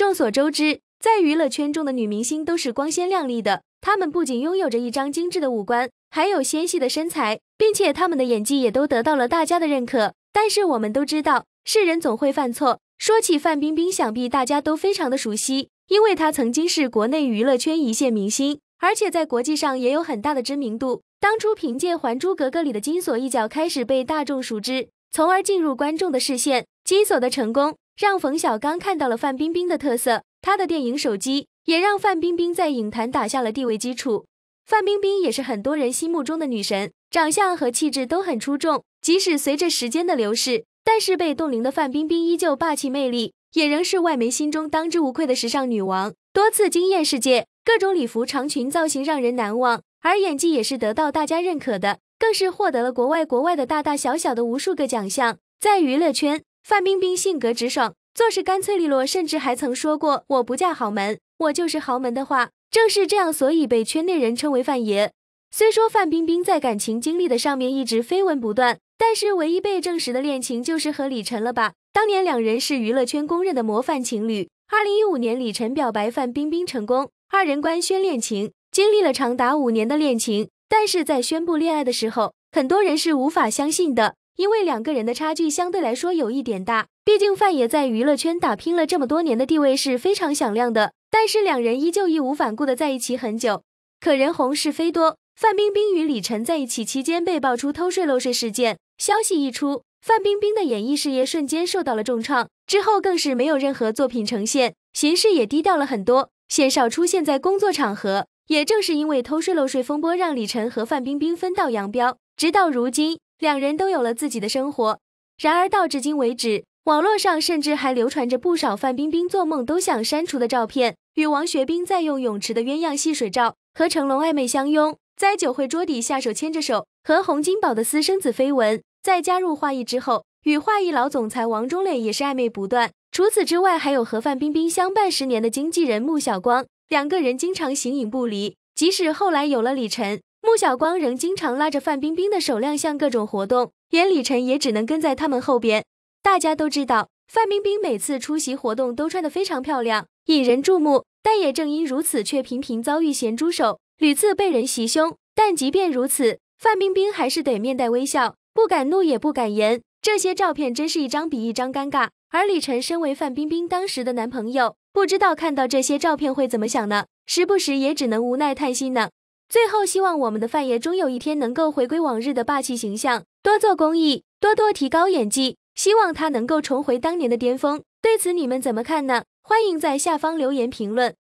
众所周知，在娱乐圈中的女明星都是光鲜亮丽的，她们不仅拥有着一张精致的五官，还有纤细的身材，并且她们的演技也都得到了大家的认可。但是我们都知道，世人总会犯错。说起范冰冰，想必大家都非常的熟悉，因为她曾经是国内娱乐圈一线明星，而且在国际上也有很大的知名度。当初凭借《还珠格格》里的金锁一角开始被大众熟知，从而进入观众的视线。金锁的成功。让冯小刚看到了范冰冰的特色，她的电影《手机》也让范冰冰在影坛打下了地位基础。范冰冰也是很多人心目中的女神，长相和气质都很出众。即使随着时间的流逝，但是被冻龄的范冰冰依旧霸气魅力，也仍是外媒心中当之无愧的时尚女王，多次惊艳世界。各种礼服长裙造型让人难忘，而演技也是得到大家认可的，更是获得了国外国外的大大小小的无数个奖项，在娱乐圈。范冰冰性格直爽，做事干脆利落，甚至还曾说过：“我不嫁豪门，我就是豪门的话。”正是这样，所以被圈内人称为“范爷”。虽说范冰冰在感情经历的上面一直绯闻不断，但是唯一被证实的恋情就是和李晨了吧？当年两人是娱乐圈公认的模范情侣。二零一五年，李晨表白范冰冰成功，二人官宣恋情，经历了长达五年的恋情，但是在宣布恋爱的时候，很多人是无法相信的。因为两个人的差距相对来说有一点大，毕竟范爷在娱乐圈打拼了这么多年的地位是非常响亮的，但是两人依旧义无反顾的在一起很久。可人红是非多，范冰冰与李晨在一起期间被爆出偷税漏税事件，消息一出，范冰冰的演艺事业瞬间受到了重创，之后更是没有任何作品呈现，行事也低调了很多，鲜少出现在工作场合。也正是因为偷税漏税风波，让李晨和范冰冰分道扬镳，直到如今。两人都有了自己的生活，然而到至今为止，网络上甚至还流传着不少范冰冰做梦都想删除的照片，与王学兵在用泳池的鸳鸯戏水照，和成龙暧昧相拥，在酒会桌底下手牵着手，和洪金宝的私生子绯闻，在加入华谊之后，与华谊老总裁王中磊也是暧昧不断。除此之外，还有和范冰冰相伴十年的经纪人穆小光，两个人经常形影不离，即使后来有了李晨。穆小光仍经常拉着范冰冰的手亮相各种活动，连李晨也只能跟在他们后边。大家都知道，范冰冰每次出席活动都穿得非常漂亮，引人注目。但也正因如此，却频频遭遇咸猪手，屡次被人袭胸。但即便如此，范冰冰还是得面带微笑，不敢怒也不敢言。这些照片真是一张比一张尴尬。而李晨身为范冰冰当时的男朋友，不知道看到这些照片会怎么想呢？时不时也只能无奈叹息呢。最后，希望我们的范爷终有一天能够回归往日的霸气形象，多做公益，多多提高演技，希望他能够重回当年的巅峰。对此，你们怎么看呢？欢迎在下方留言评论。